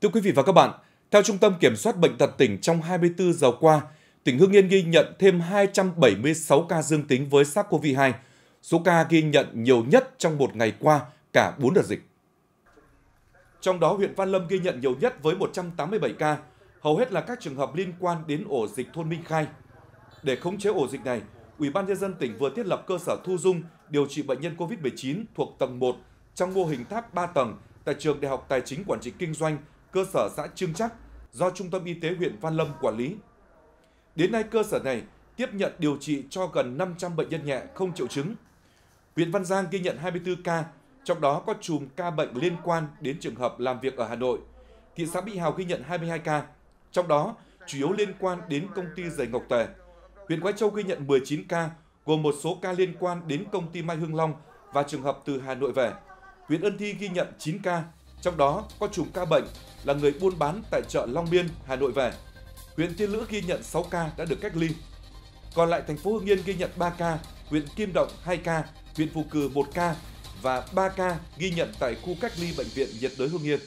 Thưa quý vị và các bạn, theo Trung tâm Kiểm soát Bệnh tật tỉnh trong 24 giờ qua, tỉnh Hưng Yên ghi nhận thêm 276 ca dương tính với SARS-CoV-2, số ca ghi nhận nhiều nhất trong một ngày qua cả 4 đợt dịch. Trong đó, huyện Văn Lâm ghi nhận nhiều nhất với 187 ca, hầu hết là các trường hợp liên quan đến ổ dịch thôn Minh Khai. Để khống chế ổ dịch này, Ủy ban nhân dân tỉnh vừa thiết lập cơ sở thu dung điều trị bệnh nhân COVID-19 thuộc tầng 1 trong mô hình tháp 3 tầng tại trường Đại học Tài chính Quản trị Kinh doanh cơ sở xã Trương Chắc do Trung tâm Y tế huyện Văn Lâm quản lý. Đến nay cơ sở này tiếp nhận điều trị cho gần 500 bệnh nhân nhẹ không triệu chứng. Huyện Văn Giang ghi nhận 24 ca, trong đó có chùm ca bệnh liên quan đến trường hợp làm việc ở Hà Nội. Thị xã Mỹ Hào ghi nhận 22 ca, trong đó chủ yếu liên quan đến công ty giày Ngọc Tề. Huyện Quái Châu ghi nhận 19 ca, gồm một số ca liên quan đến công ty Mai Hương Long và trường hợp từ Hà Nội về. Huyện Ân Thi ghi nhận 9 ca, trong đó có chùm ca bệnh là người buôn bán tại chợ Long Biên, Hà Nội về. Huyện Tiên Lữ ghi nhận 6 ca đã được cách ly. Còn lại thành phố Hưng Yên ghi nhận 3 ca, huyện Kim Động 2 ca, huyện Phù Cừ 1 ca và 3 ca ghi nhận tại khu cách ly bệnh viện nhiệt đới Hưng Yên.